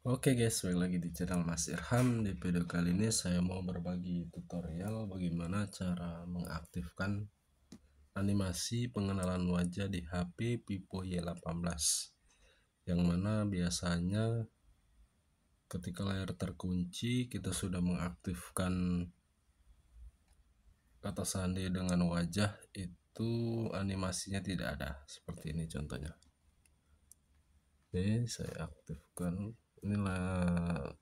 Oke guys, balik lagi di channel Mas Irham Di video kali ini saya mau berbagi tutorial bagaimana cara mengaktifkan animasi pengenalan wajah di HP Vivo Y18 Yang mana biasanya ketika layar terkunci kita sudah mengaktifkan kata sandi dengan wajah itu animasinya tidak ada Seperti ini contohnya Oke, saya aktifkan inilah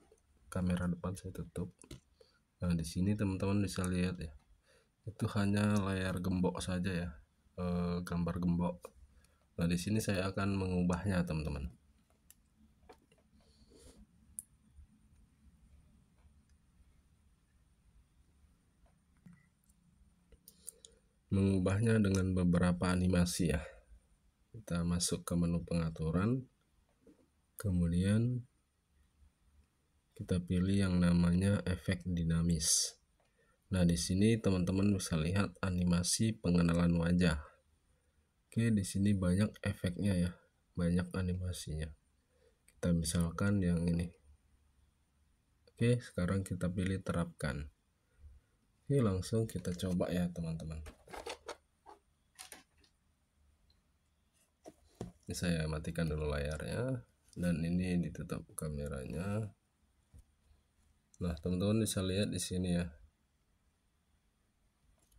kamera depan saya tutup nah di sini teman-teman bisa lihat ya itu hanya layar gembok saja ya e, gambar gembok nah di sini saya akan mengubahnya teman-teman mengubahnya dengan beberapa animasi ya kita masuk ke menu pengaturan kemudian kita pilih yang namanya efek dinamis. Nah, di sini teman-teman bisa lihat animasi pengenalan wajah. Oke, di sini banyak efeknya ya, banyak animasinya. Kita misalkan yang ini. Oke, sekarang kita pilih terapkan. Oke, langsung kita coba ya, teman-teman. Ini saya matikan dulu layarnya dan ini ditutup kameranya. Nah, teman-teman bisa lihat di sini ya.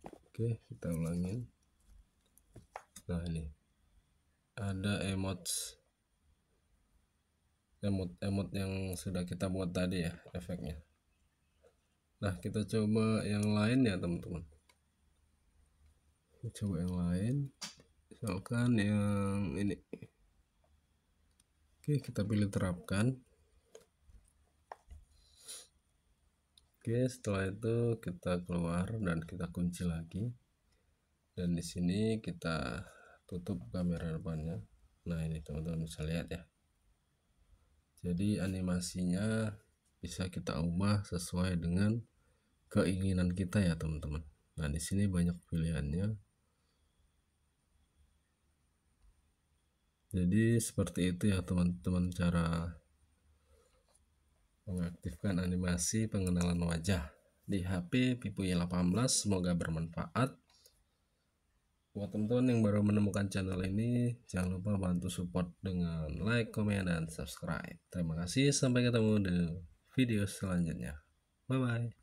Oke, kita ulangin. Nah, ini. Ada emotes. Emot-emot yang sudah kita buat tadi ya, efeknya. Nah, kita coba yang lain ya, teman-teman. Coba yang lain. Misalkan yang ini. Oke, kita pilih terapkan. Oke, setelah itu kita keluar dan kita kunci lagi. Dan di sini kita tutup kamera depannya. Nah, ini teman-teman bisa lihat ya. Jadi animasinya bisa kita ubah sesuai dengan keinginan kita ya, teman-teman. Nah, di sini banyak pilihannya. Jadi seperti itu ya, teman-teman cara mengaktifkan animasi pengenalan wajah di HP Vivo Y18 semoga bermanfaat buat teman-teman yang baru menemukan channel ini jangan lupa bantu support dengan like, komen, dan subscribe terima kasih sampai ketemu di video selanjutnya bye bye